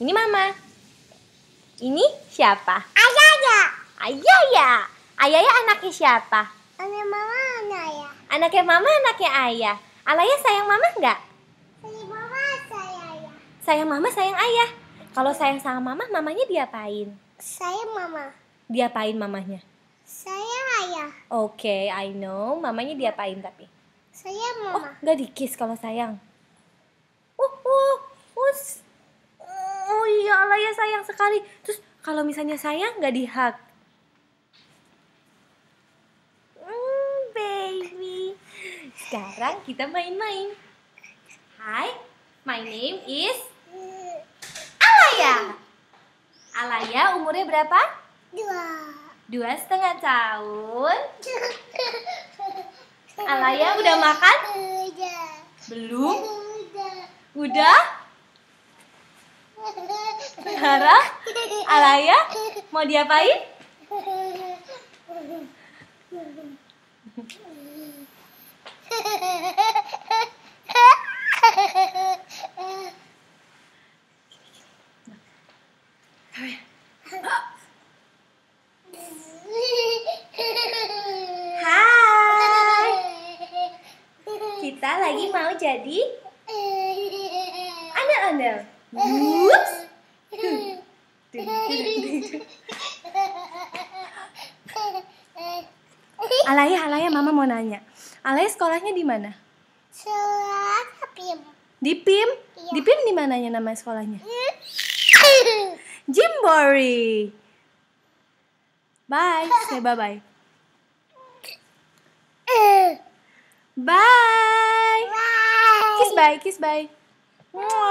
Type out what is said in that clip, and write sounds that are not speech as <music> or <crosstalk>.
Ini mama. Ini siapa? Ayaya. Ayaya. Ayaya anaknya siapa? Anaknya mama, Ayah. Anaknya mama, anaknya ayah. Alaya sayang mama enggak? Sayang mama, sayang ayah. Sayang mama, sayang ayah. Kalau sayang sama mama, mamanya diapain? Sayang mama. Diapain mamanya? Sayang ayah. Oke, okay, I know. Mamanya diapain tapi? Sayang oh, mama. Oh, nggak dikis kalau sayang. sayang sekali terus kalau misalnya sayang nggak dihak mm, baby sekarang kita main-main hi my name is Alaya Alaya umurnya berapa dua dua setengah tahun <laughs> Alaya udah makan belum udah? <laughs> Nara, Alaya, mau diapain? Hai, kita lagi mau jadi anak-anak. Whoops. Alaya, Alaya, Mama mau nanya. Alaya sekolahnya di mana? Sekolah PIM. Di PIM? Iya. Di PIM di mananya nama sekolahnya? Hmm. Jimbori. Bye, say bye eh. bye. Bye. Kiss bye, kiss bye.